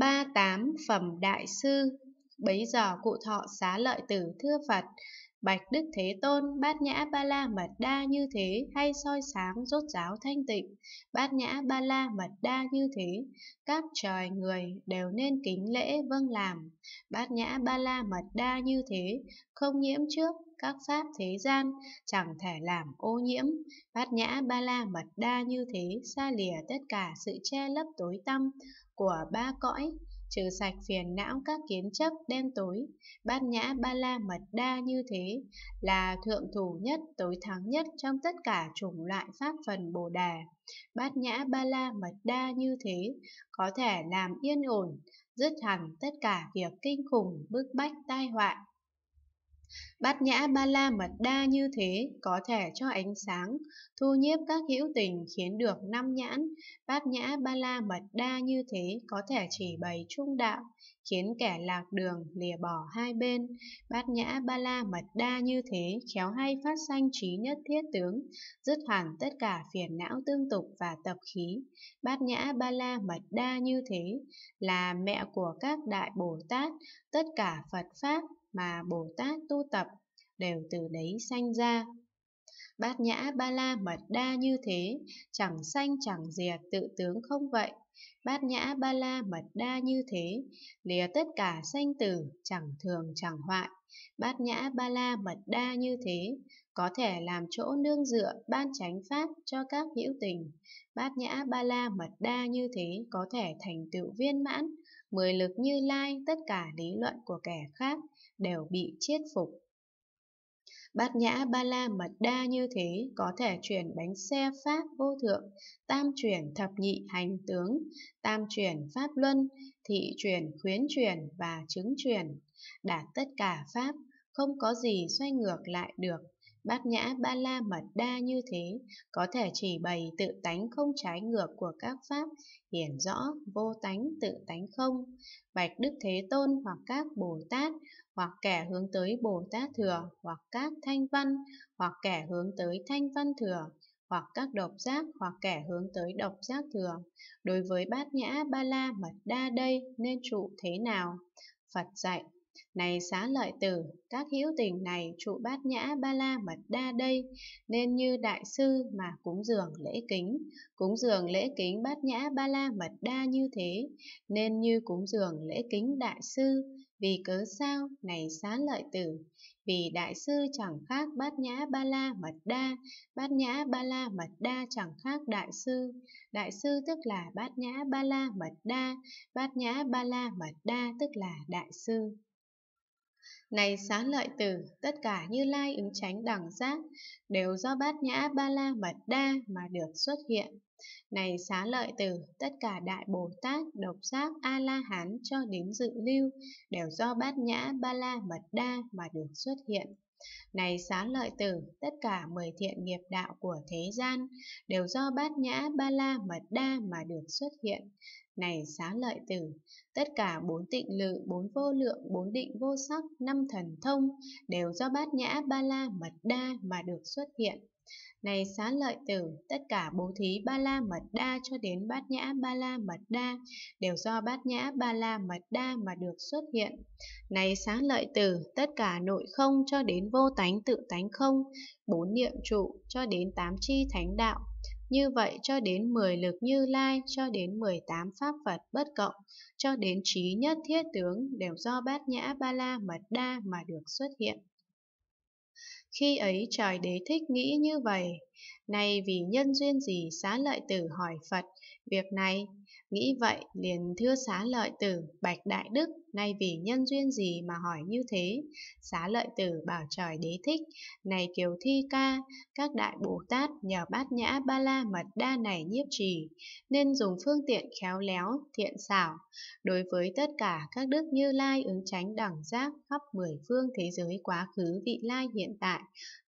ba tám phẩm đại sư bấy giờ cụ thọ xá lợi tử thưa phật bạch đức thế tôn bát nhã ba la mật đa như thế hay soi sáng rốt giáo thanh tịnh bát nhã ba la mật đa như thế các trời người đều nên kính lễ vâng làm bát nhã ba la mật đa như thế không nhiễm trước các pháp thế gian chẳng thể làm ô nhiễm bát nhã ba la mật đa như thế xa lìa tất cả sự che lấp tối tăm của ba cõi, trừ sạch phiền não các kiến chấp đen tối, bát nhã ba la mật đa như thế, là thượng thủ nhất tối thắng nhất trong tất cả chủng loại pháp phần Bồ Đà. Bát nhã ba la mật đa như thế, có thể làm yên ổn, dứt hẳn tất cả việc kinh khủng bức bách tai họa Bát nhã ba la mật đa như thế có thể cho ánh sáng, thu nhiếp các hữu tình khiến được năm nhãn. Bát nhã ba la mật đa như thế có thể chỉ bày trung đạo, khiến kẻ lạc đường lìa bỏ hai bên. Bát nhã ba la mật đa như thế khéo hay phát sanh trí nhất thiết tướng, dứt hẳn tất cả phiền não tương tục và tập khí. Bát nhã ba la mật đa như thế là mẹ của các đại Bồ Tát, tất cả Phật Pháp mà Bồ Tát tu tập đều từ đấy sanh ra. Bát nhã ba la mật đa như thế, chẳng sanh chẳng diệt tự tướng không vậy. Bát nhã ba la mật đa như thế, lìa tất cả sanh tử, chẳng thường chẳng hoại. Bát nhã ba la mật đa như thế, có thể làm chỗ nương dựa ban chánh pháp cho các hữu tình. Bát nhã ba la mật đa như thế có thể thành tựu viên mãn, mười lực như lai tất cả lý luận của kẻ khác đều bị chiết phục. Bát nhã ba la mật đa như thế có thể chuyển bánh xe pháp vô thượng, tam chuyển thập nhị hành tướng, tam chuyển pháp luân, thị chuyển khuyến chuyển và chứng chuyển. Đạt tất cả pháp, không có gì xoay ngược lại được Bát nhã ba la mật đa như thế, có thể chỉ bày tự tánh không trái ngược của các pháp, hiển rõ vô tánh tự tánh không. Bạch Đức Thế Tôn hoặc các Bồ Tát, hoặc kẻ hướng tới Bồ Tát Thừa, hoặc các Thanh Văn, hoặc kẻ hướng tới Thanh Văn Thừa, hoặc các độc giác hoặc kẻ hướng tới độc giác thừa. Đối với bát nhã ba la mật đa đây nên trụ thế nào? Phật dạy này xá lợi tử, các hữu tình này trụ bát nhã ba la mật đa đây, nên như đại sư mà cúng dường lễ kính. Cúng dường lễ kính bát nhã ba la mật đa như thế, nên như cúng dường lễ kính đại sư. Vì cớ sao, này xá lợi tử, vì đại sư chẳng khác bát nhã ba la mật đa, bát nhã ba la mật đa chẳng khác đại sư. Đại sư tức là bát nhã ba la mật đa, bát nhã ba la mật đa tức là đại sư. Này xá lợi tử, tất cả như lai ứng tránh đẳng giác, đều do bát nhã ba la mật đa mà được xuất hiện. Này xá lợi tử, tất cả đại Bồ Tát, độc giác, A-la-hán cho đến dự lưu, đều do bát nhã ba la mật đa mà được xuất hiện. Này xá lợi tử, tất cả mười thiện nghiệp đạo của thế gian đều do bát nhã ba la mật đa mà được xuất hiện. Này xá lợi tử, tất cả bốn tịnh lự, bốn vô lượng, bốn định vô sắc, năm thần thông đều do bát nhã ba la mật đa mà được xuất hiện. Này xá lợi tử, tất cả bố thí ba la mật đa cho đến bát nhã ba la mật đa đều do bát nhã ba la mật đa mà được xuất hiện. Này xá lợi tử, tất cả nội không cho đến vô tánh tự tánh không, bốn niệm trụ cho đến tám chi thánh đạo. Như vậy cho đến 10 lực như lai, cho đến 18 pháp Phật bất cộng, cho đến trí nhất thiết tướng đều do bát nhã ba la mật đa mà được xuất hiện. Khi ấy trời đế thích nghĩ như vậy. Nay vì nhân duyên gì xá lợi tử hỏi Phật việc này? Nghĩ vậy liền thưa xá lợi tử bạch đại đức nay vì nhân duyên gì mà hỏi như thế? Xá lợi tử bảo trời đế thích, này kiều thi ca, các đại Bồ Tát nhờ bát nhã ba la mật đa này nhiếp trì, nên dùng phương tiện khéo léo, thiện xảo, đối với tất cả các đức như lai ứng tránh đẳng giác khắp mười phương thế giới quá khứ vị lai hiện tại,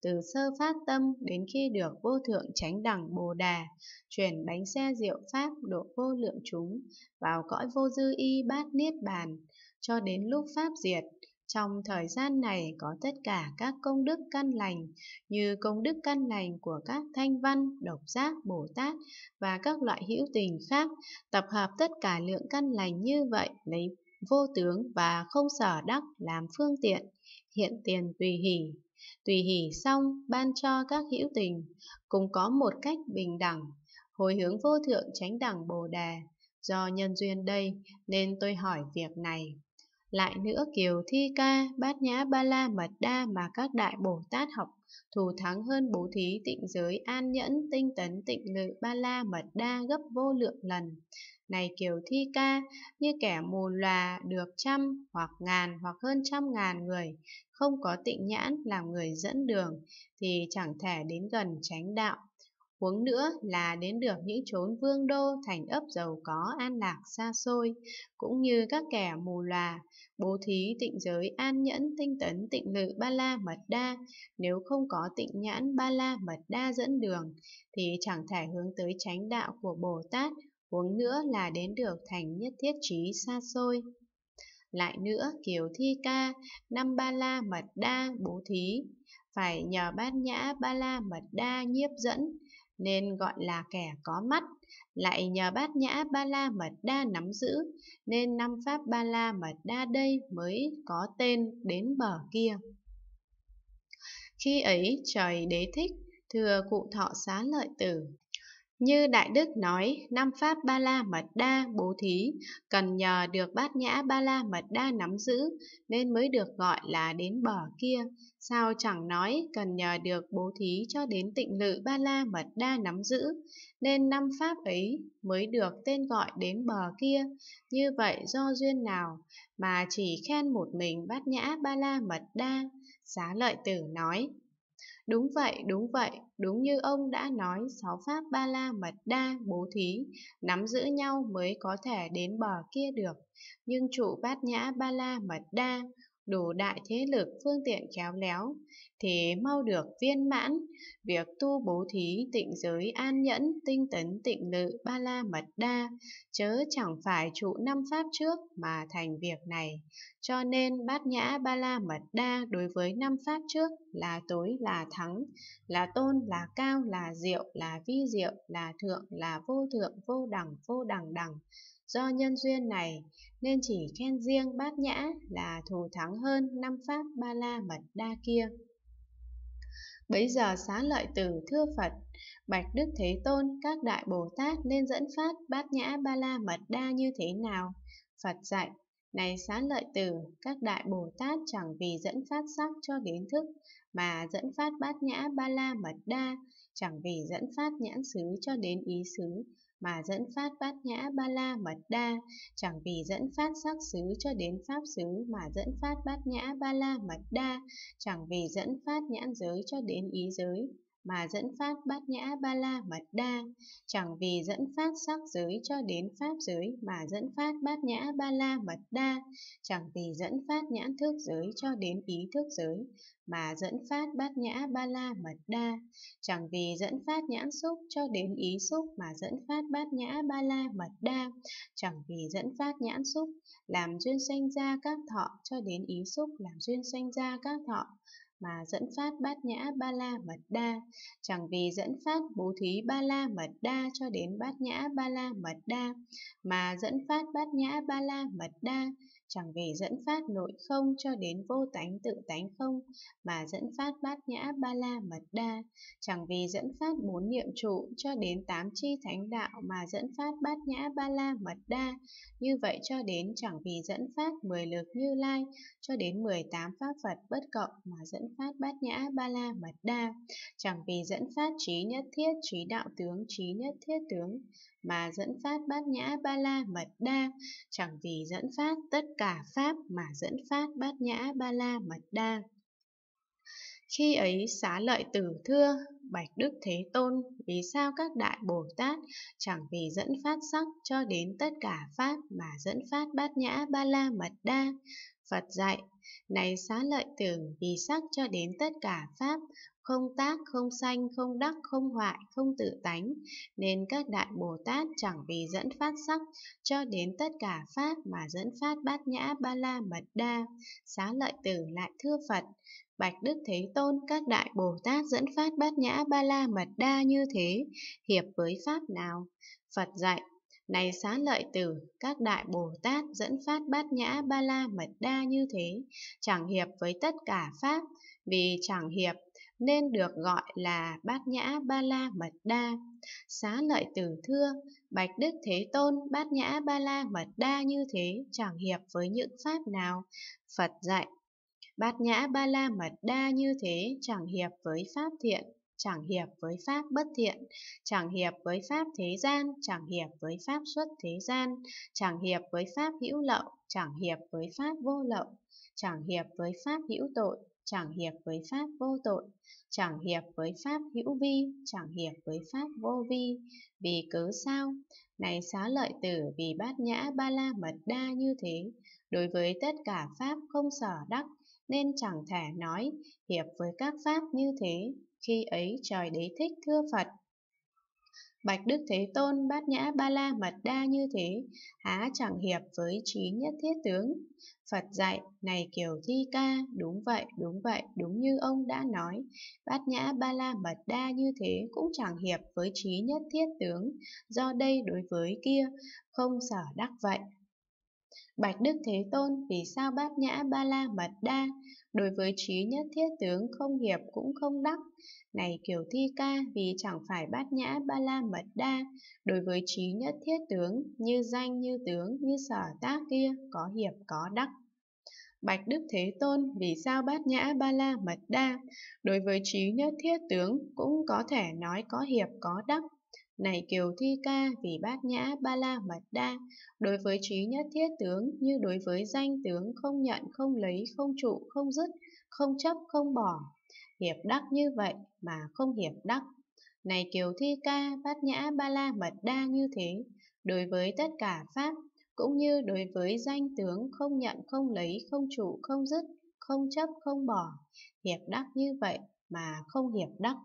từ sơ phát tâm đến khi được vô thượng tránh đẳng bồ đà, chuyển bánh xe diệu pháp độ vô lượng chúng, vào cõi vô dư y bát niết bàn, cho đến lúc Pháp diệt. Trong thời gian này có tất cả các công đức căn lành như công đức căn lành của các thanh văn, độc giác, Bồ Tát và các loại hữu tình khác, tập hợp tất cả lượng căn lành như vậy lấy vô tướng và không sở đắc làm phương tiện, hiện tiền tùy hỷ. Tùy hỷ xong ban cho các hữu tình cũng có một cách bình đẳng, hồi hướng vô thượng chánh đẳng Bồ đề. Do nhân duyên đây nên tôi hỏi việc này. Lại nữa Kiều Thi Ca, Bát Nhã Ba La Mật Đa mà các đại Bồ Tát học thù thắng hơn bố thí tịnh giới an nhẫn tinh tấn tịnh lự ba la mật đa gấp vô lượng lần. Này Kiều Thi Ca, như kẻ mù lòa được trăm hoặc ngàn hoặc hơn trăm ngàn người, không có tịnh nhãn làm người dẫn đường, thì chẳng thể đến gần tránh đạo huống nữa là đến được những chốn vương đô thành ấp giàu có an lạc xa xôi, cũng như các kẻ mù lòa, bố thí tịnh giới an nhẫn tinh tấn tịnh lự ba la mật đa, nếu không có tịnh nhãn ba la mật đa dẫn đường, thì chẳng thể hướng tới chánh đạo của Bồ Tát, huống nữa là đến được thành nhất thiết trí xa xôi. Lại nữa, kiều thi ca, năm ba la mật đa bố thí, phải nhờ bát nhã ba la mật đa nhiếp dẫn nên gọi là kẻ có mắt. Lại nhờ bát nhã ba la mật đa nắm giữ, nên năm pháp ba la mật đa đây mới có tên đến bờ kia. Khi ấy trời đế thích, thừa cụ thọ xá lợi tử, như Đại Đức nói, năm pháp Ba La Mật Đa bố thí cần nhờ được bát nhã Ba La Mật Đa nắm giữ nên mới được gọi là đến bờ kia. Sao chẳng nói cần nhờ được bố thí cho đến tịnh lự Ba La Mật Đa nắm giữ nên năm pháp ấy mới được tên gọi đến bờ kia. Như vậy do duyên nào mà chỉ khen một mình bát nhã Ba La Mật Đa? Xá lợi tử nói. Đúng vậy, đúng vậy, đúng như ông đã nói, sáu pháp ba la mật đa, bố thí, nắm giữ nhau mới có thể đến bờ kia được. Nhưng trụ bát nhã ba la mật đa, đủ đại thế lực phương tiện khéo léo, thì mau được viên mãn, việc tu bố thí tịnh giới an nhẫn, tinh tấn tịnh lự ba la mật đa, chớ chẳng phải trụ năm pháp trước mà thành việc này. Cho nên bát nhã ba la mật đa đối với năm pháp trước là tối là thắng, là tôn là cao là diệu là vi diệu là thượng là vô thượng vô đẳng vô đẳng đẳng Do nhân duyên này nên chỉ khen riêng bát nhã là thù thắng hơn năm pháp ba la mật đa kia. Bấy giờ xá lợi từ thưa Phật, Bạch Đức Thế Tôn, các đại Bồ Tát nên dẫn phát bát nhã ba la mật đa như thế nào? Phật dạy, này xá lợi tử, các đại Bồ Tát chẳng vì dẫn phát sắc cho kiến thức, mà dẫn phát bát nhã ba la mật đa, chẳng vì dẫn phát nhãn xứ cho đến ý xứ, mà dẫn phát bát nhã ba la mật đa, chẳng vì dẫn phát sắc xứ cho đến pháp xứ mà dẫn phát bát nhã ba la mật đa, chẳng vì dẫn phát nhãn giới cho đến ý giới mà dẫn phát bát nhã ba la mật đa, chẳng vì dẫn phát sắc giới cho đến pháp giới mà dẫn phát bát nhã ba la mật đa, chẳng vì dẫn phát nhãn thức giới cho đến ý thức giới mà dẫn phát bát nhã ba la mật đa, chẳng vì dẫn phát nhãn xúc cho đến ý xúc mà dẫn phát bát nhã ba la mật đa, chẳng vì dẫn phát nhãn xúc làm duyên sanh ra các thọ cho đến ý xúc làm duyên sanh ra các thọ mà dẫn phát bát nhã ba la mật đa, chẳng vì dẫn phát bố thí ba la mật đa cho đến bát nhã ba la mật đa, mà dẫn phát bát nhã ba la mật đa chẳng vì dẫn phát nội không cho đến vô tánh tự tánh không, mà dẫn phát bát nhã ba la mật đa, chẳng vì dẫn phát bốn niệm trụ cho đến tám chi thánh đạo mà dẫn phát bát nhã ba la mật đa, như vậy cho đến chẳng vì dẫn phát mười lực như lai, cho đến mười tám pháp Phật bất cộng mà dẫn phát bát nhã ba la mật đa, chẳng vì dẫn phát trí nhất thiết trí đạo tướng trí nhất thiết tướng, mà dẫn phát bát nhã ba la mật đa, chẳng vì dẫn phát tất cả pháp mà dẫn phát bát nhã ba la mật đa. Khi ấy xá lợi tử thưa, Bạch Đức Thế Tôn, vì sao các đại Bồ Tát chẳng vì dẫn phát sắc cho đến tất cả Pháp mà dẫn phát bát nhã ba la mật đa? Phật dạy, này xá lợi tử vì sắc cho đến tất cả Pháp, không tác, không sanh, không đắc, không hoại, không tự tánh, nên các đại Bồ Tát chẳng vì dẫn phát sắc, cho đến tất cả pháp mà dẫn phát bát nhã ba la mật đa, xá lợi tử lại thưa Phật. Bạch Đức Thế Tôn, các đại Bồ Tát dẫn phát bát nhã ba la mật đa như thế, hiệp với pháp nào? Phật dạy, này xá lợi tử, các đại Bồ Tát dẫn phát bát nhã ba la mật đa như thế, chẳng hiệp với tất cả Pháp, vì chẳng hiệp nên được gọi là Bát Nhã Ba La Mật Đa. Xá lợi tử thưa, Bạch Đức Thế Tôn Bát Nhã Ba La Mật Đa như thế chẳng hiệp với những pháp nào. Phật dạy, Bát Nhã Ba La Mật Đa như thế chẳng hiệp với pháp thiện, chẳng hiệp với pháp bất thiện, chẳng hiệp với pháp thế gian, chẳng hiệp với pháp xuất thế gian, chẳng hiệp với pháp hữu lậu, chẳng hiệp với pháp vô lậu, chẳng hiệp với pháp hữu tội, chẳng hiệp với pháp vô tội, chẳng hiệp với pháp hữu vi, chẳng hiệp với pháp vô vi, vì cớ sao? Này xá lợi tử vì bát nhã ba la mật đa như thế, đối với tất cả pháp không sở đắc, nên chẳng thể nói hiệp với các pháp như thế. Khi ấy trời đế thích thưa Phật, Bạch Đức Thế Tôn bát nhã ba la mật đa như thế, há chẳng hiệp với trí nhất thiết tướng. Phật dạy, này Kiều Thi Ca, đúng vậy, đúng vậy, đúng như ông đã nói, bát nhã ba la mật đa như thế cũng chẳng hiệp với trí nhất thiết tướng, do đây đối với kia, không sở đắc vậy. Bạch Đức Thế Tôn vì sao bát nhã ba la mật đa đối với trí nhất thiết tướng không hiệp cũng không đắc. Này kiểu thi ca vì chẳng phải bát nhã ba la mật đa, đối với trí nhất thiết tướng như danh như tướng như sở tác kia có hiệp có đắc. Bạch Đức Thế Tôn vì sao bát nhã ba la mật đa, đối với trí nhất thiết tướng cũng có thể nói có hiệp có đắc, này kiều thi ca vì bát nhã ba la mật đa, đối với trí nhất thiết tướng như đối với danh tướng không nhận, không lấy, không trụ, không dứt, không chấp, không bỏ. Hiệp đắc như vậy mà không hiệp đắc. Này kiều thi ca bát nhã ba la mật đa như thế, đối với tất cả pháp, cũng như đối với danh tướng không nhận, không lấy, không trụ, không dứt, không chấp, không bỏ. Hiệp đắc như vậy mà không hiệp đắc.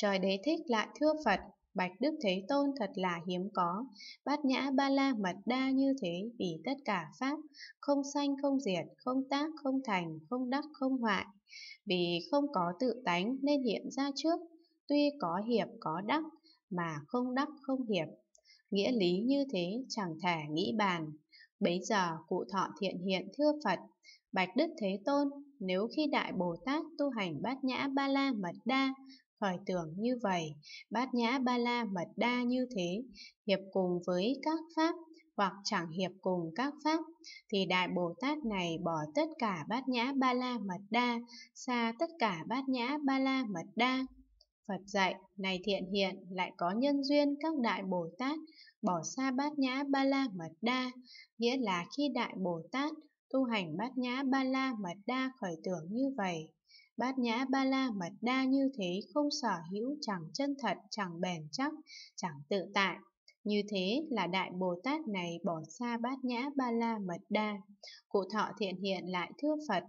Trời đế thích lại thưa Phật, Bạch Đức Thế Tôn thật là hiếm có, bát nhã ba la mật đa như thế vì tất cả Pháp, không sanh không diệt, không tác không thành, không đắc không hoại. Vì không có tự tánh nên hiện ra trước, tuy có hiệp có đắc, mà không đắc không hiệp. Nghĩa lý như thế chẳng thể nghĩ bàn. Bấy giờ cụ thọ thiện hiện thưa Phật, Bạch Đức Thế Tôn, nếu khi Đại Bồ Tát tu hành bát nhã ba la mật đa hoài tưởng như vậy, bát nhã ba la mật đa như thế, hiệp cùng với các pháp hoặc chẳng hiệp cùng các pháp, thì Đại Bồ Tát này bỏ tất cả bát nhã ba la mật đa, xa tất cả bát nhã ba la mật đa. Phật dạy, này thiện hiện, lại có nhân duyên các Đại Bồ Tát, bỏ xa bát nhã ba la mật đa, nghĩa là khi Đại Bồ Tát tu hành bát nhã ba la mật đa khởi tưởng như vậy, Bát nhã ba la mật đa như thế không sở hữu chẳng chân thật, chẳng bền chắc, chẳng tự tại. Như thế là Đại Bồ Tát này bỏ xa bát nhã ba la mật đa. Cụ thọ thiện hiện lại thưa Phật,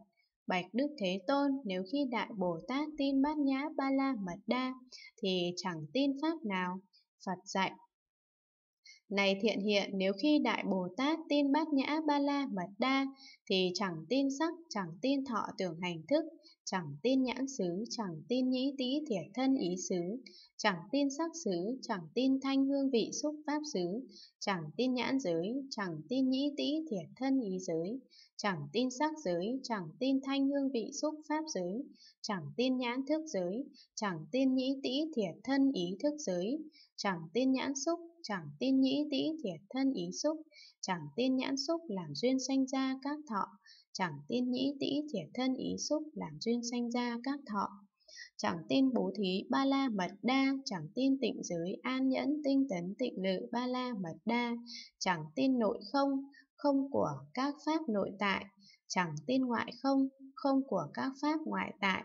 Bạch Đức Thế Tôn, nếu khi Đại Bồ Tát tin bát nhã ba la mật đa, thì chẳng tin Pháp nào. Phật dạy, này thiện hiện, nếu khi Đại Bồ Tát tin bát nhã ba la mật đa, thì chẳng tin sắc, chẳng tin thọ tưởng hành thức, chẳng tin nhãn xứ, chẳng tin nhĩ tĩ thiệt thân ý xứ, chẳng tin sắc xứ, chẳng tin thanh hương vị xúc pháp xứ, chẳng tin nhãn giới, chẳng tin nhĩ tĩ thiệt thân ý giới, chẳng tin sắc giới, chẳng tin thanh hương vị xúc pháp giới, chẳng tin nhãn thức giới, chẳng tin nhĩ tĩ thiệt thân ý thức giới, chẳng tin nhãn xúc, chẳng tin nhĩ tĩ thiệt thân ý xúc, chẳng tin nhãn xúc làm duyên sanh ra các thọ, chẳng tin nhĩ tĩ thiệt thân ý xúc làm duyên sanh ra các thọ chẳng tin bố thí ba la mật đa chẳng tin tịnh giới an nhẫn tinh tấn tịnh lự ba la mật đa chẳng tin nội không không của các pháp nội tại chẳng tin ngoại không không của các pháp ngoại tại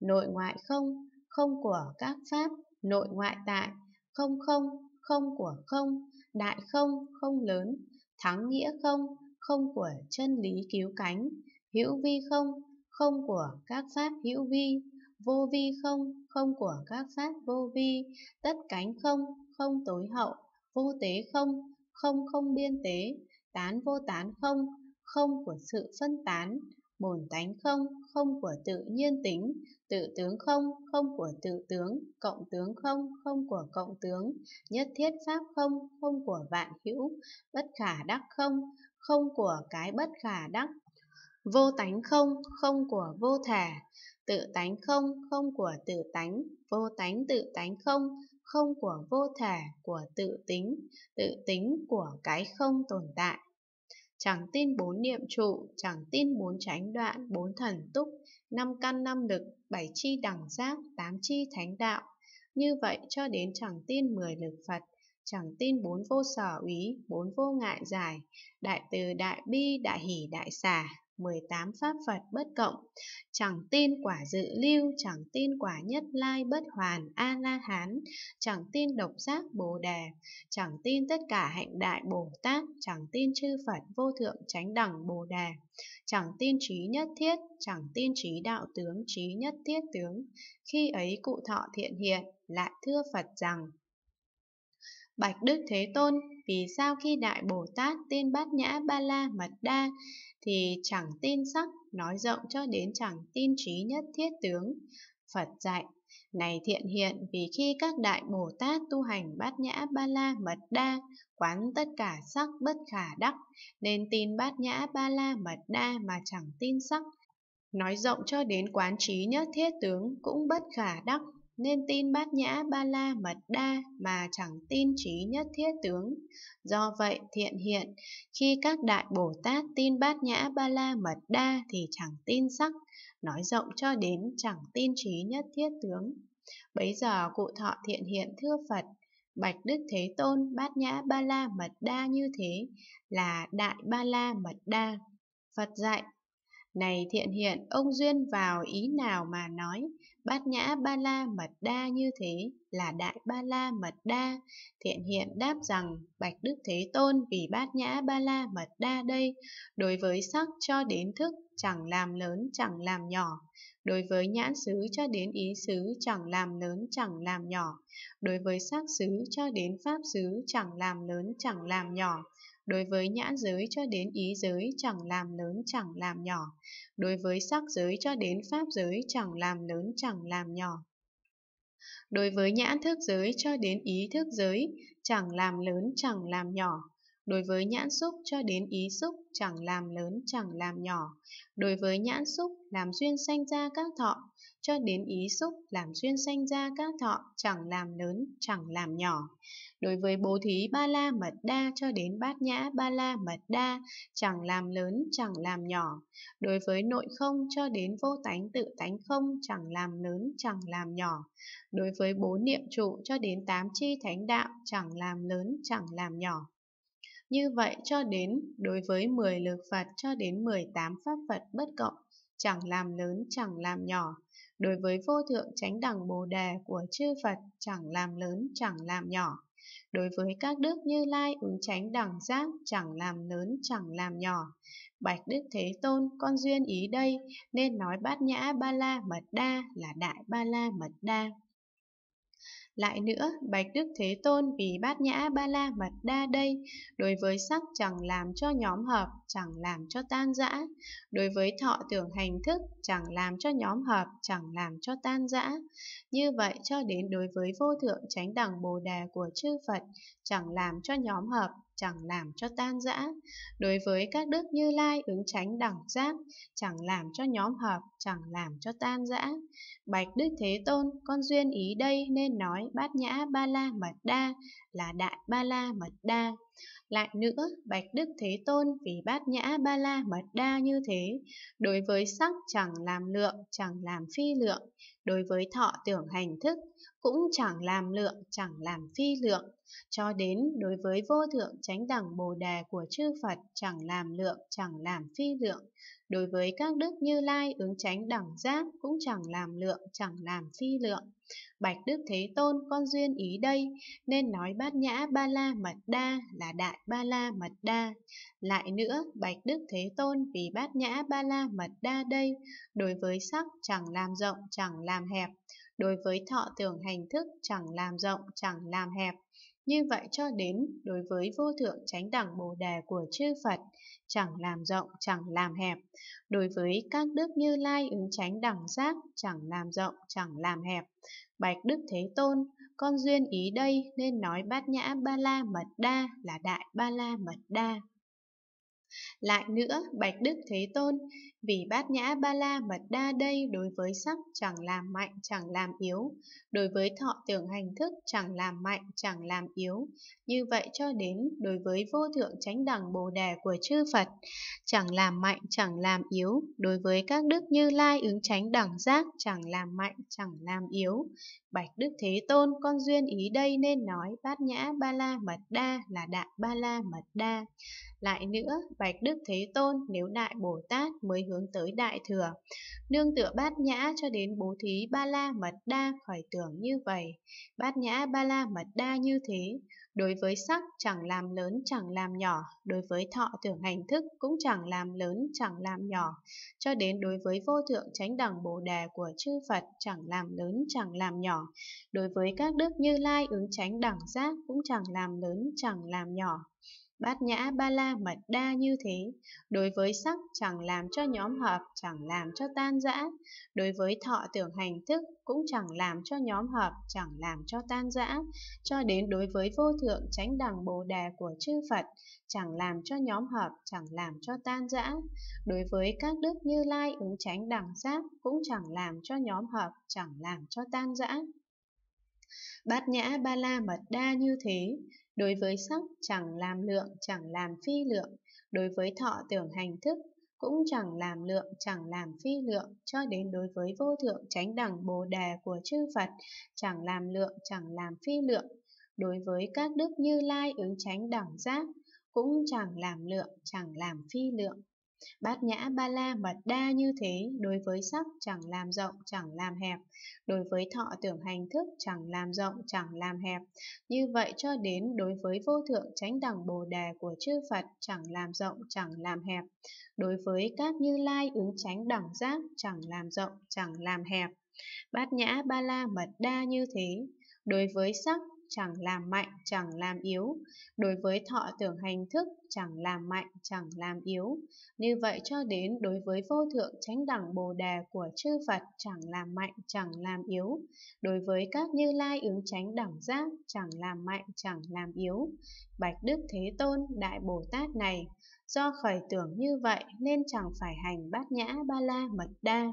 nội ngoại không không của các pháp nội ngoại tại không không không của không đại không không lớn thắng nghĩa không không của chân lý cứu cánh, hữu vi không, không của các pháp hữu vi, vô vi không, không của các pháp vô vi, tất cánh không, không tối hậu, vô tế không, không không biên tế, tán vô tán không, không của sự phân tán, bổn tánh không, không của tự nhiên tính, tự tướng không, không của tự tướng, cộng tướng không, không của cộng tướng, nhất thiết pháp không, không của vạn hữu, bất khả đắc không, không của cái bất khả đắc. Vô tánh không, không của vô thả, tự tánh không, không của tự tánh, vô tánh tự tánh không, không của vô thể của tự tính, tự tính của cái không tồn tại. Chẳng tin bốn niệm trụ, chẳng tin bốn tránh đoạn, bốn thần túc, năm căn năm lực, bảy chi đẳng giác, tám chi thánh đạo. Như vậy cho đến chẳng tin mười lực Phật, chẳng tin bốn vô sở úy, bốn vô ngại giải, đại từ đại bi, đại hỷ đại xả, 18 pháp Phật bất cộng, chẳng tin quả dự lưu, chẳng tin quả nhất lai bất hoàn A-la-hán, chẳng tin độc giác Bồ Đề, chẳng tin tất cả hạnh đại Bồ Tát, chẳng tin chư Phật vô thượng chánh đẳng Bồ Đề, chẳng tin trí nhất thiết, chẳng tin trí đạo tướng, trí nhất thiết tướng. Khi ấy cụ thọ thiện hiện, lại thưa Phật rằng, Bạch Đức Thế Tôn, vì sao khi Đại Bồ Tát tên Bát Nhã Ba La Mật Đa thì chẳng tin sắc, nói rộng cho đến chẳng tin trí nhất thiết tướng? Phật dạy, này thiện hiện vì khi các đại Bồ Tát tu hành bát nhã ba la mật đa, quán tất cả sắc bất khả đắc, nên tin bát nhã ba la mật đa mà chẳng tin sắc. Nói rộng cho đến quán trí nhất thiết tướng cũng bất khả đắc nên tin bát nhã ba la mật đa mà chẳng tin trí nhất thiết tướng. Do vậy thiện hiện, khi các đại Bồ Tát tin bát nhã ba la mật đa thì chẳng tin sắc, nói rộng cho đến chẳng tin trí nhất thiết tướng. Bấy giờ cụ thọ thiện hiện thưa Phật, Bạch Đức Thế Tôn bát nhã ba la mật đa như thế là đại ba la mật đa. Phật dạy này thiện hiện, ông duyên vào ý nào mà nói, bát nhã ba la mật đa như thế là đại ba la mật đa. Thiện hiện đáp rằng, bạch đức thế tôn vì bát nhã ba la mật đa đây, đối với sắc cho đến thức chẳng làm lớn chẳng làm nhỏ, đối với nhãn xứ cho đến ý xứ chẳng làm lớn chẳng làm nhỏ, đối với sắc xứ cho đến pháp xứ chẳng làm lớn chẳng làm nhỏ đối với nhãn giới cho đến ý giới chẳng làm lớn chẳng làm nhỏ, đối với sắc giới cho đến pháp giới chẳng làm lớn chẳng làm nhỏ. Đối với nhãn thức giới cho đến ý thức giới, chẳng làm lớn chẳng làm nhỏ, Đối với nhãn xúc cho đến ý xúc chẳng làm lớn chẳng làm nhỏ. Đối với nhãn xúc làm duyên sanh ra các thọ, cho đến ý xúc làm duyên sanh ra các thọ chẳng làm lớn chẳng làm nhỏ. Đối với bố thí ba la mật đa cho đến bát nhã ba la mật đa chẳng làm lớn chẳng làm nhỏ. Đối với nội không cho đến vô tánh tự tánh không chẳng làm lớn chẳng làm nhỏ. Đối với bố niệm trụ cho đến tám chi thánh đạo chẳng làm lớn chẳng làm nhỏ như vậy cho đến, đối với 10 lực Phật cho đến 18 pháp Phật bất cộng, chẳng làm lớn chẳng làm nhỏ. Đối với vô thượng chánh đẳng bồ đề của chư Phật, chẳng làm lớn chẳng làm nhỏ. Đối với các đức như lai ứng chánh đẳng giác, chẳng làm lớn chẳng làm nhỏ. Bạch Đức Thế Tôn, con duyên ý đây, nên nói bát nhã ba la mật đa là đại ba la mật đa. Lại nữa, Bạch Đức Thế Tôn vì bát nhã ba la mật đa đây, đối với sắc chẳng làm cho nhóm hợp, chẳng làm cho tan rã. Đối với thọ tưởng hành thức, chẳng làm cho nhóm hợp, chẳng làm cho tan rã. Như vậy cho đến đối với vô thượng tránh đẳng Bồ đề của chư Phật, chẳng làm cho nhóm hợp, chẳng làm cho tan rã. Đối với các đức như lai ứng tránh đẳng giác, chẳng làm cho nhóm hợp, chẳng làm cho tan rã. Bạch Đức Thế Tôn, con duyên ý đây nên nói bát nhã ba la mật đa là đại ba la mật đa. Lại nữa, Bạch Đức Thế Tôn vì bát nhã ba la mật đa như thế, đối với sắc chẳng làm lượng, chẳng làm phi lượng, đối với thọ tưởng hành thức cũng chẳng làm lượng, chẳng làm phi lượng, cho đến đối với vô thượng chánh đẳng bồ đề của chư Phật chẳng làm lượng, chẳng làm phi lượng, đối với các đức như lai ứng chánh đẳng giác cũng chẳng làm lượng, chẳng làm phi lượng. Bạch Đức Thế Tôn con duyên ý đây, nên nói bát nhã ba la mật đa là đại ba la mật đa. Lại nữa, Bạch Đức Thế Tôn vì bát nhã ba la mật đa đây, đối với sắc chẳng làm rộng, chẳng làm hẹp, đối với thọ tưởng hành thức chẳng làm rộng, chẳng làm hẹp, như vậy cho đến đối với vô thượng chánh đẳng bồ đề của chư Phật, chẳng làm rộng, chẳng làm hẹp. Đối với các đức như lai ứng chánh đẳng giác, chẳng làm rộng, chẳng làm hẹp. Bạch Đức Thế Tôn, con duyên ý đây nên nói bát nhã ba la mật đa là đại ba la mật đa. Lại nữa, Bạch Đức Thế Tôn, vì bát nhã ba la mật đa đây đối với sắc chẳng làm mạnh chẳng làm yếu, đối với thọ tưởng hành thức chẳng làm mạnh chẳng làm yếu. Như vậy cho đến đối với vô thượng chánh đẳng bồ đề của chư Phật, chẳng làm mạnh chẳng làm yếu, đối với các đức như lai ứng chánh đẳng giác chẳng làm mạnh chẳng làm yếu. Bạch Đức Thế Tôn con duyên ý đây nên nói bát nhã ba la mật đa là đại ba la mật đa. Lại nữa, Bạch Đức Thế Tôn nếu đại Bồ Tát mới hướng tới đại thừa. Nương tựa bát nhã cho đến bố thí ba la mật đa khỏi tưởng như vậy. Bát nhã ba la mật đa như thế, Đối với sắc chẳng làm lớn chẳng làm nhỏ, đối với thọ tưởng hành thức cũng chẳng làm lớn chẳng làm nhỏ, cho đến đối với vô thượng chánh đẳng bồ đề của chư Phật chẳng làm lớn chẳng làm nhỏ, đối với các đức như lai ứng chánh đẳng giác cũng chẳng làm lớn chẳng làm nhỏ bát nhã ba la mật đa như thế. Đối với sắc chẳng làm cho nhóm hợp, chẳng làm cho tan rã. Đối với thọ tưởng hành thức cũng chẳng làm cho nhóm hợp, chẳng làm cho tan rã. Cho đến đối với vô thượng chánh đẳng bồ đề của chư Phật, chẳng làm cho nhóm hợp, chẳng làm cho tan rã. Đối với các đức như lai ứng chánh đẳng giác cũng chẳng làm cho nhóm hợp, chẳng làm cho tan rã. Bát nhã ba la mật đa như thế, Đối với sắc chẳng làm lượng chẳng làm phi lượng, đối với thọ tưởng hành thức cũng chẳng làm lượng chẳng làm phi lượng cho đến đối với vô thượng chánh đẳng bồ đề của chư Phật chẳng làm lượng chẳng làm phi lượng đối với các đức như lai ứng chánh đẳng giác cũng chẳng làm lượng chẳng làm phi lượng Bát nhã ba la mật đa như thế, đối với sắc chẳng làm rộng, chẳng làm hẹp, đối với thọ tưởng hành thức chẳng làm rộng, chẳng làm hẹp. Như vậy cho đến đối với vô thượng chánh đẳng bồ đề của chư Phật chẳng làm rộng, chẳng làm hẹp, đối với các như lai ứng chánh đẳng giác chẳng làm rộng, chẳng làm hẹp. Bát nhã ba la mật đa như thế, đối với sắc chẳng làm mạnh, chẳng làm yếu. Đối với thọ tưởng hành thức, chẳng làm mạnh, chẳng làm yếu. Như vậy cho đến đối với vô thượng chánh đẳng bồ đề của chư Phật, chẳng làm mạnh, chẳng làm yếu. Đối với các như lai ứng chánh đẳng giác, chẳng làm mạnh, chẳng làm yếu. Bạch Đức Thế Tôn, Đại Bồ Tát này, do khởi tưởng như vậy nên chẳng phải hành bát nhã ba la mật đa.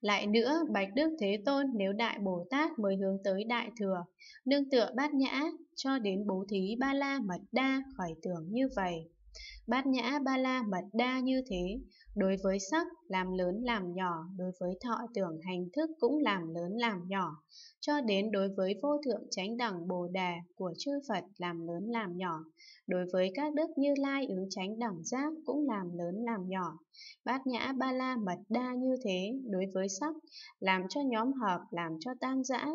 Lại nữa, Bạch Đức Thế Tôn nếu Đại Bồ Tát mới hướng tới Đại Thừa, nương tựa bát nhã cho đến bố thí ba la mật đa khỏi tưởng như vậy. Bát nhã ba la mật đa như thế, Đối với sắc, làm lớn làm nhỏ, đối với thọ tưởng hành thức cũng làm lớn làm nhỏ, cho đến đối với vô thượng chánh đẳng Bồ Đề của chư Phật làm lớn làm nhỏ, đối với các đức như lai ứng chánh đẳng giác cũng làm lớn làm nhỏ. Bát nhã ba la mật đa như thế, đối với sắc, làm cho nhóm hợp, làm cho tan rã,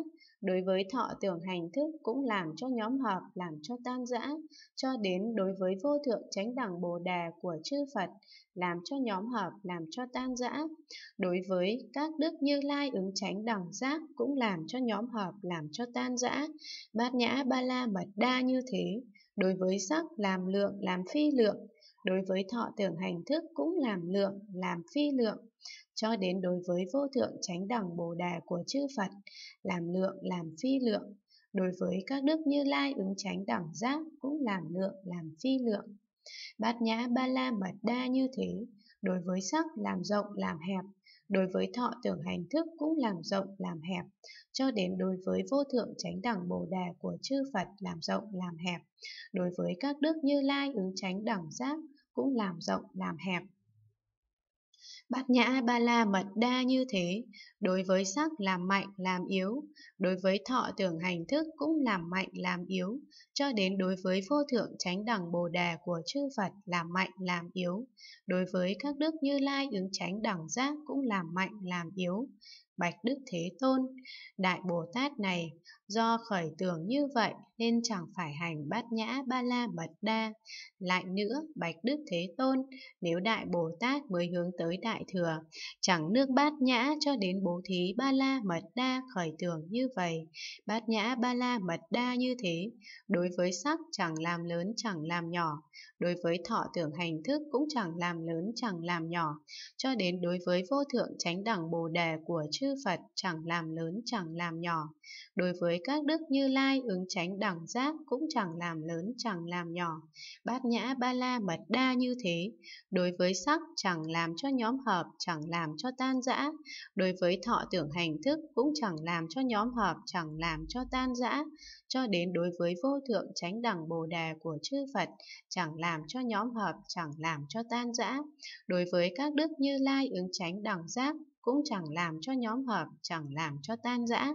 Đối với thọ tưởng hành thức cũng làm cho nhóm hợp, làm cho tan rã, cho đến đối với vô thượng chánh đẳng bồ đề của chư Phật, làm cho nhóm hợp, làm cho tan rã. Đối với các đức như lai ứng chánh đẳng giác cũng làm cho nhóm hợp, làm cho tan rã. Bát nhã ba la mật đa như thế. Đối với sắc làm lượng, làm phi lượng. Đối với thọ tưởng hành thức cũng làm lượng, làm phi lượng cho đến đối với vô thượng chánh đẳng bồ đà của chư Phật, làm lượng làm phi lượng, đối với các đức như lai ứng chánh đẳng giác cũng làm lượng làm phi lượng. Bát nhã ba la mật đa như thế, đối với sắc làm rộng làm hẹp, đối với thọ tưởng hành thức cũng làm rộng làm hẹp, cho đến đối với vô thượng chánh đẳng bồ đà của chư Phật làm rộng làm hẹp, đối với các đức như lai ứng chánh đẳng giác cũng làm rộng làm hẹp. Bát nhã ba la mật đa như thế, đối với sắc làm mạnh làm yếu, đối với thọ tưởng hành thức cũng làm mạnh làm yếu, cho đến đối với vô thượng chánh đẳng bồ đề của chư Phật làm mạnh làm yếu, đối với các đức như lai ứng chánh đẳng giác cũng làm mạnh làm yếu, Bạch Đức Thế Tôn, Đại Bồ Tát này, do khởi tưởng như vậy nên chẳng phải hành bát nhã ba la mật đa. Lại nữa, Bạch Đức Thế Tôn, nếu Đại Bồ Tát mới hướng tới Đại Thừa, chẳng nước bát nhã cho đến bố thí ba la mật đa khởi tưởng như vậy. Bát nhã ba la mật đa như thế, đối với sắc chẳng làm lớn chẳng làm nhỏ, đối với thọ tưởng hành thức cũng chẳng làm lớn chẳng làm nhỏ, cho đến đối với vô thượng chánh đẳng bồ đề của chư chư Phật chẳng làm lớn chẳng làm nhỏ. Đối với các đức như lai ứng chánh đẳng giác cũng chẳng làm lớn chẳng làm nhỏ. Bát nhã ba la mật đa như thế. Đối với sắc chẳng làm cho nhóm hợp chẳng làm cho tan rã. Đối với thọ tưởng hành thức cũng chẳng làm cho nhóm hợp chẳng làm cho tan rã. Cho đến đối với vô thượng chánh đẳng bồ đề của chư Phật chẳng làm cho nhóm hợp chẳng làm cho tan rã. Đối với các đức như lai ứng chánh đẳng giác cũng chẳng làm cho nhóm hợp, chẳng làm cho tan rã.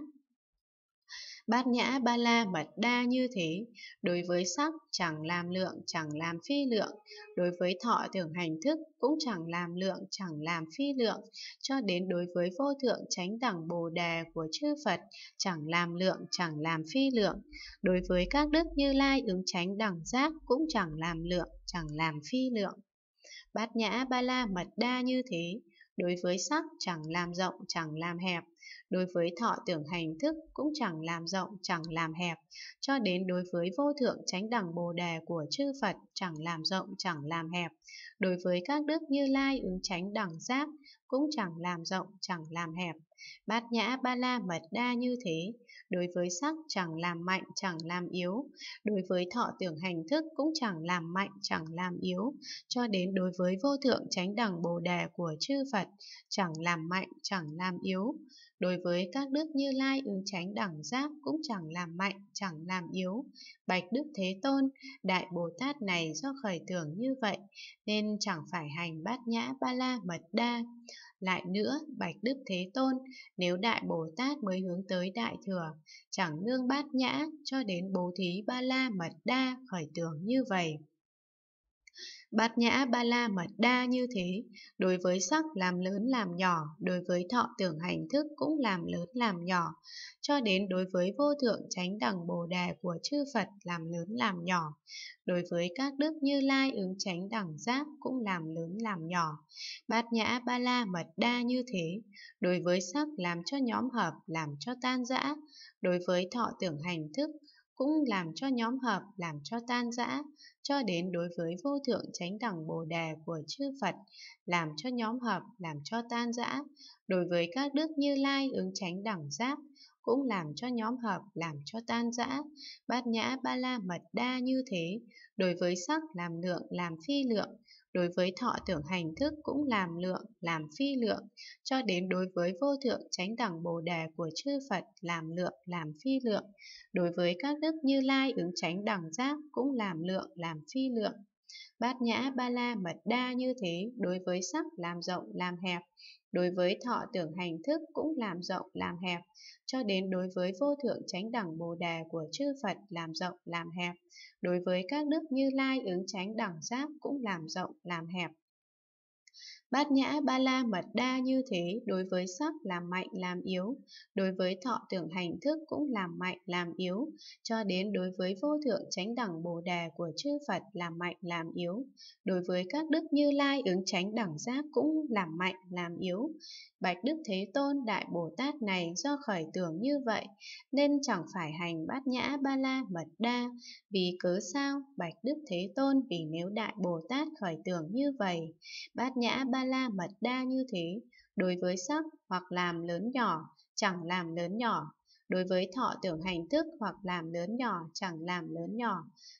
Bát nhã ba la mật đa như thế, đối với sắc chẳng làm lượng, chẳng làm phi lượng, đối với thọ tưởng hành thức cũng chẳng làm lượng, chẳng làm phi lượng, cho đến đối với vô thượng chánh đẳng bồ đề của chư Phật chẳng làm lượng, chẳng làm phi lượng, đối với các đức như lai ứng chánh đẳng giác cũng chẳng làm lượng, chẳng làm phi lượng. Bát nhã ba la mật đa như thế, đối với sắc chẳng làm rộng chẳng làm hẹp, đối với thọ tưởng hành thức cũng chẳng làm rộng chẳng làm hẹp, cho đến đối với vô thượng chánh đẳng bồ đề của chư Phật chẳng làm rộng chẳng làm hẹp, đối với các đức như lai ứng chánh đẳng giác cũng chẳng làm rộng chẳng làm hẹp, Bát nhã ba la mật đa như thế, đối với sắc chẳng làm mạnh chẳng làm yếu, đối với thọ tưởng hành thức cũng chẳng làm mạnh chẳng làm yếu, cho đến đối với vô thượng chánh đẳng bồ đề của chư Phật, chẳng làm mạnh chẳng làm yếu. Đối với các đức như lai ứng chánh đẳng giác cũng chẳng làm mạnh, chẳng làm yếu. Bạch Đức Thế Tôn, Đại Bồ Tát này do khởi tưởng như vậy, nên chẳng phải hành bát nhã ba la mật đa. Lại nữa, Bạch Đức Thế Tôn, nếu Đại Bồ Tát mới hướng tới Đại Thừa, chẳng nương bát nhã cho đến bố thí ba la mật đa khởi tưởng như vậy. Bát nhã ba la mật đa như thế, đối với sắc làm lớn làm nhỏ, đối với thọ tưởng hành thức cũng làm lớn làm nhỏ, cho đến đối với vô thượng chánh đẳng bồ đề của chư Phật làm lớn làm nhỏ, đối với các đức như lai ứng chánh đẳng giác cũng làm lớn làm nhỏ. Bát nhã ba la mật đa như thế, đối với sắc làm cho nhóm hợp, làm cho tan rã, đối với thọ tưởng hành thức cũng làm cho nhóm hợp, làm cho tan rã, cho đến đối với vô thượng chánh đẳng bồ đề của chư Phật, làm cho nhóm hợp, làm cho tan rã, đối với các đức như lai ứng chánh đẳng giáp, cũng làm cho nhóm hợp, làm cho tan rã, bát nhã ba la mật đa như thế, đối với sắc làm lượng, làm phi lượng, đối với thọ tưởng hành thức cũng làm lượng, làm phi lượng, cho đến đối với vô thượng chánh đẳng bồ đề của chư Phật làm lượng, làm phi lượng, đối với các đức như lai ứng chánh đẳng giác cũng làm lượng, làm phi lượng. Bát nhã ba la mật đa như thế đối với sắc làm rộng làm hẹp, Đối với thọ tưởng hành thức cũng làm rộng làm hẹp, cho đến đối với vô thượng chánh đẳng bồ đề của chư Phật làm rộng làm hẹp, đối với các đức như lai ứng chánh đẳng giác cũng làm rộng làm hẹp. Bát nhã ba la mật đa như thế đối với sắc làm mạnh làm yếu, đối với thọ tưởng hành thức cũng làm mạnh làm yếu, cho đến đối với vô thượng chánh đẳng bồ đề của chư Phật làm mạnh làm yếu, đối với các đức như lai ứng chánh đẳng giác cũng làm mạnh làm yếu. Bạch Đức Thế Tôn Đại Bồ Tát này do khởi tưởng như vậy, nên chẳng phải hành bát nhã ba la mật đa, vì cớ sao Bạch Đức Thế Tôn vì nếu Đại Bồ Tát khởi tưởng như vậy, bát nhã ba ba la mật đa như thế, đối với sắc hoặc làm lớn nhỏ, chẳng làm lớn nhỏ, đối với thọ tưởng hành thức hoặc làm lớn nhỏ, chẳng làm lớn nhỏ,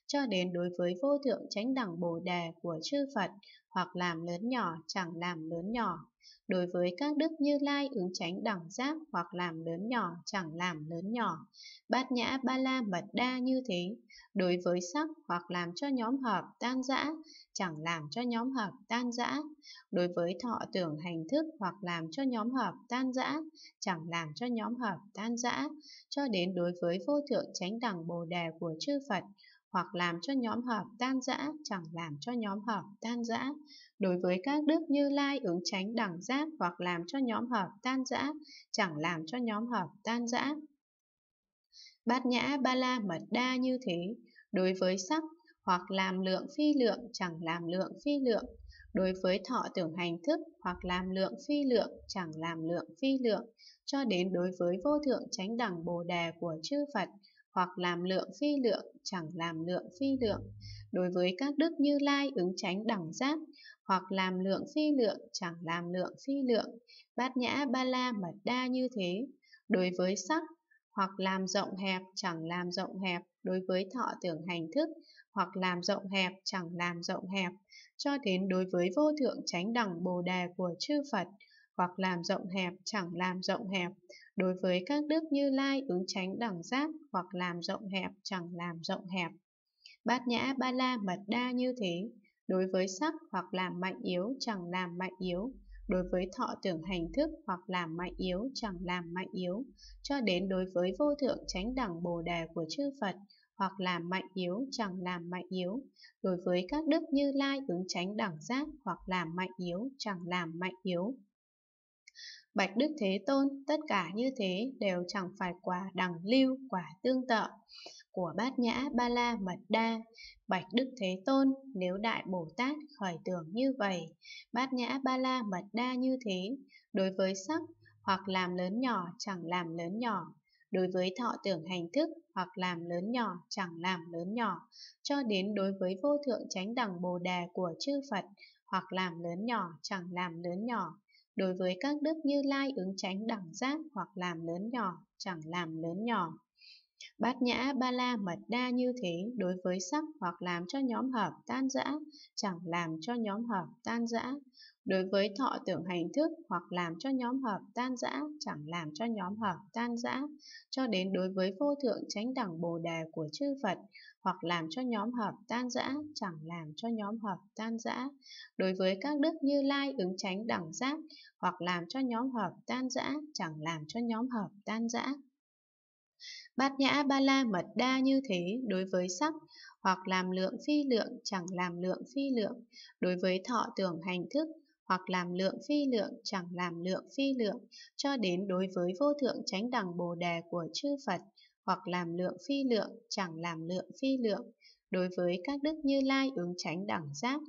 cho đến đối với vô thượng chánh đẳng bồ đề của chư Phật hoặc làm lớn nhỏ, chẳng làm lớn nhỏ đối với các đức như lai ứng tránh đẳng giác hoặc làm lớn nhỏ chẳng làm lớn nhỏ, bát nhã ba la mật đa như thế, đối với sắc hoặc làm cho nhóm hợp tan rã, chẳng làm cho nhóm hợp tan rã, đối với thọ tưởng hành thức hoặc làm cho nhóm hợp tan rã, chẳng làm cho nhóm hợp tan rã, cho đến đối với vô thượng chánh đẳng bồ đề của chư Phật hoặc làm cho nhóm hợp tan rã chẳng làm cho nhóm hợp tan rã đối với các đức như lai ứng tránh đẳng giác hoặc làm cho nhóm hợp tan rã chẳng làm cho nhóm hợp tan rã bát nhã ba la mật đa như thế đối với sắc hoặc làm lượng phi lượng chẳng làm lượng phi lượng đối với thọ tưởng hành thức hoặc làm lượng phi lượng chẳng làm lượng phi lượng cho đến đối với vô thượng chánh đẳng bồ đề của chư phật hoặc làm lượng phi lượng, chẳng làm lượng phi lượng. Đối với các đức như lai ứng tránh đẳng giác, hoặc làm lượng phi lượng, chẳng làm lượng phi lượng, bát nhã ba la mật đa như thế. Đối với sắc, hoặc làm rộng hẹp, chẳng làm rộng hẹp, đối với thọ tưởng hành thức, hoặc làm rộng hẹp, chẳng làm rộng hẹp, cho đến đối với vô thượng chánh đẳng bồ đề của chư Phật, hoặc làm rộng hẹp, chẳng làm rộng hẹp, Đối với các đức như lai ứng tránh đẳng giác hoặc làm rộng hẹp chẳng làm rộng hẹp. Bát nhã ba la mật đa như thế, đối với sắc hoặc làm mạnh yếu chẳng làm mạnh yếu, đối với thọ tưởng hành thức hoặc làm mạnh yếu chẳng làm mạnh yếu, cho đến đối với vô thượng tránh đẳng bồ đề của chư Phật hoặc làm mạnh yếu chẳng làm mạnh yếu, đối với các đức như lai ứng tránh đẳng giác hoặc làm mạnh yếu chẳng làm mạnh yếu. Bạch Đức Thế Tôn, tất cả như thế đều chẳng phải quả đẳng lưu, quả tương tự của bát nhã ba la mật đa. Bạch Đức Thế Tôn, nếu Đại Bồ Tát khởi tưởng như vậy, bát nhã ba la mật đa như thế, đối với sắc hoặc làm lớn nhỏ chẳng làm lớn nhỏ, đối với thọ tưởng hành thức hoặc làm lớn nhỏ chẳng làm lớn nhỏ, cho đến đối với vô thượng chánh đẳng bồ đề của chư Phật hoặc làm lớn nhỏ chẳng làm lớn nhỏ đối với các đức như lai ứng tránh đẳng giác hoặc làm lớn nhỏ, chẳng làm lớn nhỏ. Bát nhã ba la mật đa như thế đối với sắc hoặc làm cho nhóm hợp tan rã, chẳng làm cho nhóm hợp tan rã, Đối với thọ tưởng hành thức hoặc làm cho nhóm hợp tan rã, chẳng làm cho nhóm hợp tan rã, cho đến đối với vô thượng chánh đẳng bồ đề của chư Phật, hoặc làm cho nhóm hợp tan rã, chẳng làm cho nhóm hợp tan rã, đối với các đức như lai ứng chánh đẳng giác, hoặc làm cho nhóm hợp tan rã, chẳng làm cho nhóm hợp tan rã. Bát nhã ba la mật đa như thế đối với sắc, hoặc làm lượng phi lượng chẳng làm lượng phi lượng, đối với thọ tưởng hành thức, hoặc làm lượng phi lượng chẳng làm lượng phi lượng, cho đến đối với vô thượng chánh đẳng bồ đề của chư Phật, hoặc làm lượng phi lượng chẳng làm lượng phi lượng, đối với các đức như lai ứng chánh đẳng giác,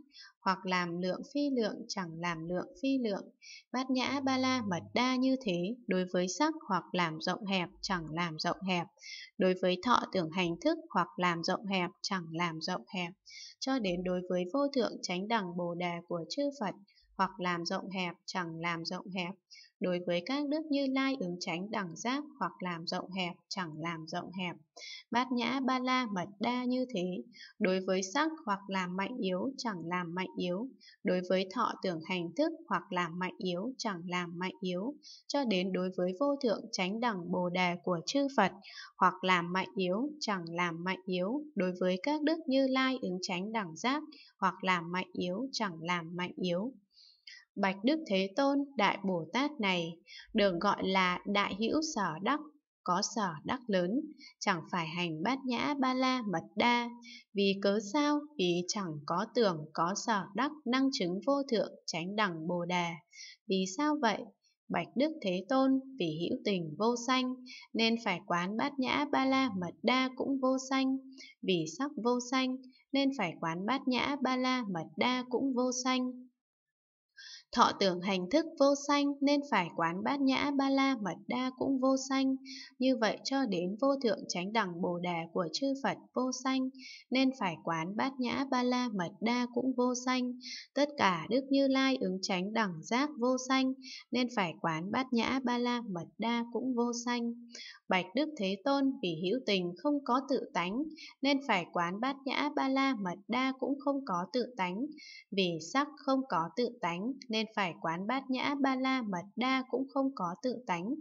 hoặc làm lượng phi lượng chẳng làm lượng phi lượng, bát nhã ba la mật đa như thế, đối với sắc hoặc làm rộng hẹp chẳng làm rộng hẹp, đối với thọ tưởng hành thức hoặc làm rộng hẹp chẳng làm rộng hẹp, cho đến đối với vô thượng chánh đẳng bồ đề của chư Phật, hoặc làm rộng hẹp chẳng làm rộng hẹp đối với các đức như lai ứng tránh đẳng giác hoặc làm rộng hẹp chẳng làm rộng hẹp bát nhã ba la mật đa như thế đối với sắc hoặc làm mạnh yếu chẳng làm mạnh yếu đối với thọ tưởng hành thức hoặc làm mạnh yếu chẳng làm mạnh yếu cho đến đối với vô thượng tránh đẳng bồ đề của chư phật hoặc làm mạnh yếu chẳng làm mạnh yếu đối với các đức như lai ứng tránh đẳng giác hoặc làm mạnh yếu chẳng làm mạnh yếu Bạch Đức Thế Tôn Đại Bồ Tát này được gọi là Đại Hữu Sở Đắc, có sở đắc lớn, chẳng phải hành bát nhã ba la mật đa, vì cớ sao vì chẳng có tưởng có sở đắc năng chứng vô thượng tránh đẳng bồ đà. Vì sao vậy? Bạch Đức Thế Tôn vì hữu tình vô sanh nên phải quán bát nhã ba la mật đa cũng vô sanh, vì sắc vô sanh nên phải quán bát nhã ba la mật đa cũng vô sanh Thọ tưởng hành thức vô sanh nên phải quán bát nhã ba la mật đa cũng vô sanh, như vậy cho đến vô thượng chánh đẳng Bồ đề của chư Phật vô sanh nên phải quán bát nhã ba la mật đa cũng vô sanh, tất cả đức Như Lai ứng chánh đẳng giác vô sanh nên phải quán bát nhã ba la mật đa cũng vô sanh. Bạch Đức Thế Tôn vì hữu tình không có tự tánh, nên phải quán bát nhã ba la mật đa cũng không có tự tánh. Vì sắc không có tự tánh, nên phải quán bát nhã ba la mật đa cũng không có tự tánh.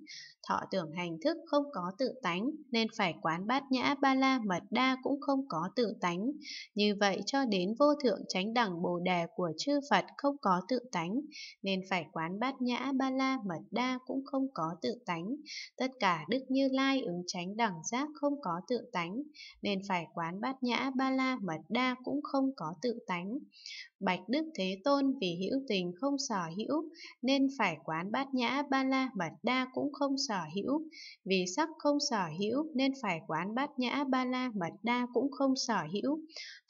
Thọ tưởng hành thức không có tự tánh, nên phải quán bát nhã ba la mật đa cũng không có tự tánh. Như vậy cho đến vô thượng chánh đẳng bồ đề của chư Phật không có tự tánh, nên phải quán bát nhã ba la mật đa cũng không có tự tánh. Tất cả đức như lai ứng tránh đẳng giác không có tự tánh, nên phải quán bát nhã ba la mật đa cũng không có tự tánh. Bạch Đức Thế Tôn vì hữu tình không sở hữu, nên phải quán bát nhã ba la mật đa cũng không sở hữu. Vì sắc không sở hữu, nên phải quán bát nhã ba la mật đa cũng không sở hữu.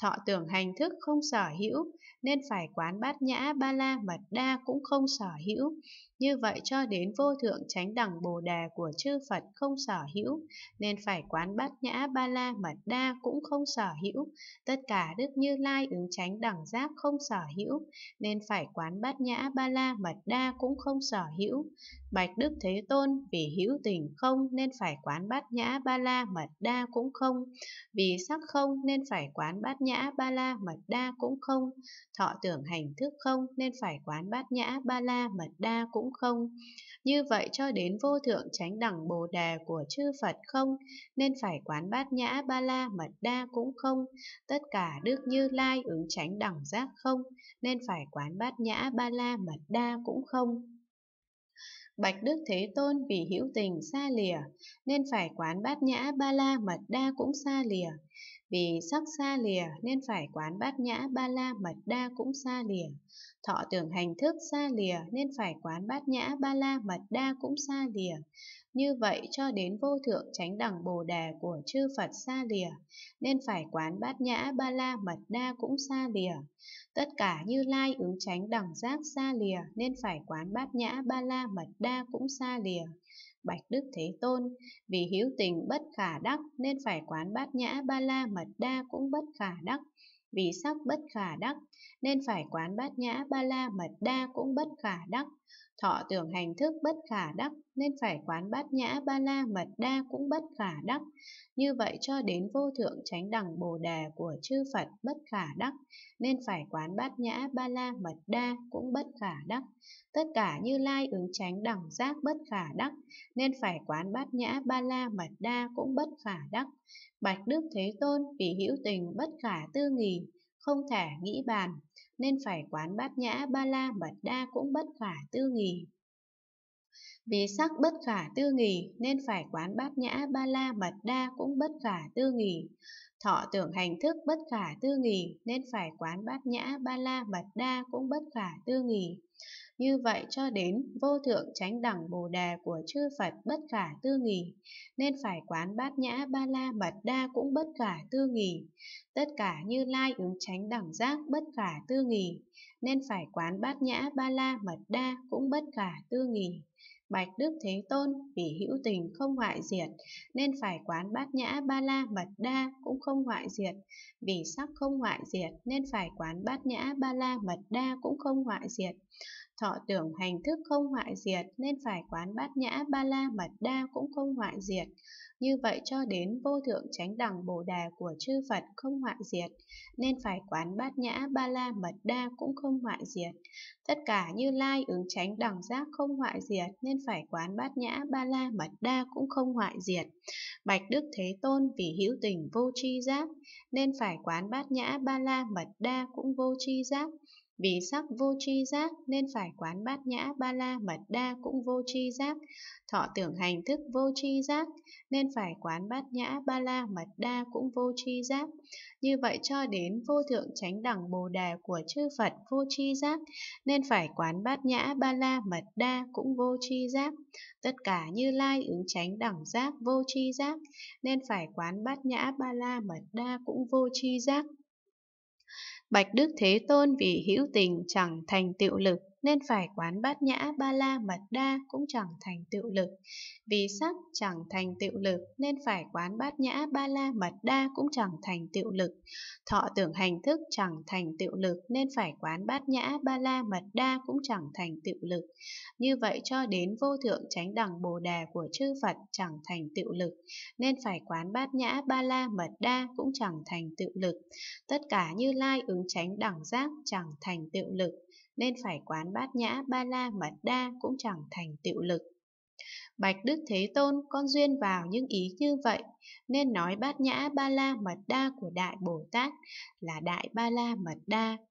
Thọ tưởng hành thức không sở hữu, nên phải quán bát nhã ba la mật đa cũng không sở hữu như vậy cho đến vô thượng chánh đẳng Bồ Đề của chư Phật không sở hữu, nên phải quán bát nhã ba la mật đa cũng không sở hữu, tất cả Đức Như Lai ứng chánh đẳng giác không sở hữu, nên phải quán bát nhã ba la mật đa cũng không sở hữu. Bạch Đức Thế Tôn vì hữu tình không nên phải quán bát nhã ba la mật đa cũng không, vì sắc không nên phải quán bát nhã ba la mật đa cũng không, thọ tưởng hành thức không nên phải quán bát nhã ba la mật đa cũng cũng không. Như vậy cho đến vô thượng chánh đẳng bồ đề của chư Phật không, nên phải quán bát nhã ba la mật đa cũng không, tất cả đức như lai ứng chánh đẳng giác không, nên phải quán bát nhã ba la mật đa cũng không. Bạch Đức Thế Tôn vì hữu tình xa lìa, nên phải quán bát nhã ba la mật đa cũng xa lìa. Vì sắc xa lìa nên phải quán bát nhã ba la mật đa cũng xa lìa. Thọ tưởng hành thức xa lìa nên phải quán bát nhã ba la mật đa cũng xa lìa. Như vậy cho đến vô thượng chánh đẳng bồ đề của chư Phật xa lìa, nên phải quán bát nhã ba la mật đa cũng xa lìa. Tất cả như lai ứng chánh đẳng giác xa lìa nên phải quán bát nhã ba la mật đa cũng xa lìa. Bạch Đức Thế Tôn, vì hữu tình bất khả đắc nên phải quán bát nhã ba la mật đa cũng bất khả đắc vì sắc bất khả đắc, nên phải quán bát nhã ba la mật đa cũng bất khả đắc. Thọ tưởng hành thức bất khả đắc nên phải quán bát nhã ba la mật đa cũng bất khả đắc. Như vậy cho đến vô thượng tránh đẳng bồ đề của chư Phật bất khả đắc nên phải quán bát nhã ba la mật đa cũng bất khả đắc. Tất cả như lai ứng tránh đẳng giác bất khả đắc nên phải quán bát nhã ba la mật đa cũng bất khả đắc. Bạch Đức Thế Tôn vì hữu tình bất khả tư nghì, không thể nghĩ bàn nên phải quán bát nhã ba la mật đa cũng bất khả tư nghì. Vì sắc bất khả tư nghì nên phải quán bát nhã ba la mật đa cũng bất khả tư nghì. Thọ tưởng hành thức bất khả tư nghì nên phải quán bát nhã ba la mật đa cũng bất khả tư nghì. Như vậy cho đến vô thượng chánh đẳng Bồ Đề của chư Phật bất khả tư nghì, nên phải quán bát nhã ba la mật đa cũng bất khả tư nghì. Tất cả như lai ứng chánh đẳng giác bất khả tư nghì, nên phải quán bát nhã ba la mật đa cũng bất khả tư nghì. Bạch Đức Thế Tôn vì hữu tình không hoại diệt, nên phải quán bát nhã ba la mật đa cũng không hoại diệt, vì sắc không hoại diệt nên phải quán bát nhã ba la mật đa cũng không hoại diệt. Thọ tưởng hành thức không hoại diệt nên phải quán bát nhã ba la mật đa cũng không hoại diệt. Như vậy cho đến vô thượng chánh đẳng bồ đà của chư Phật không hoại diệt nên phải quán bát nhã ba la mật đa cũng không hoại diệt. Tất cả như lai ứng chánh đẳng giác không hoại diệt nên phải quán bát nhã ba la mật đa cũng không hoại diệt. Bạch Đức Thế Tôn vì hữu tình vô tri giác nên phải quán bát nhã ba la mật đa cũng vô tri giác vì sắc vô tri giác nên phải quán bát nhã ba la mật đa cũng vô tri giác, thọ tưởng hành thức vô tri giác nên phải quán bát nhã ba la mật đa cũng vô tri giác. Như vậy cho đến vô thượng chánh đẳng Bồ đề của chư Phật vô tri giác nên phải quán bát nhã ba la mật đa cũng vô tri giác. Tất cả Như Lai ứng chánh đẳng giác vô tri giác nên phải quán bát nhã ba la mật đa cũng vô tri giác. Bạch Đức Thế Tôn vì hữu tình chẳng thành tựu lực, nên phải quán bát nhã ba la mật đa cũng chẳng thành tựu lực. Vì sắc chẳng thành tựu lực nên phải quán bát nhã ba la mật đa cũng chẳng thành tựu lực. Thọ tưởng hành thức chẳng thành tựu lực nên phải quán bát nhã ba la mật đa cũng chẳng thành tựu lực. Như vậy cho đến vô thượng chánh đẳng Bồ đề của chư Phật chẳng thành tựu lực nên phải quán bát nhã ba la mật đa cũng chẳng thành tựu lực. Tất cả như lai ứng chánh đẳng giác chẳng thành tựu lực nên phải quán bát nhã ba la mật đa cũng chẳng thành tựu lực. Bạch Đức Thế Tôn con duyên vào những ý như vậy, nên nói bát nhã ba la mật đa của Đại Bồ Tát là Đại Ba La Mật Đa,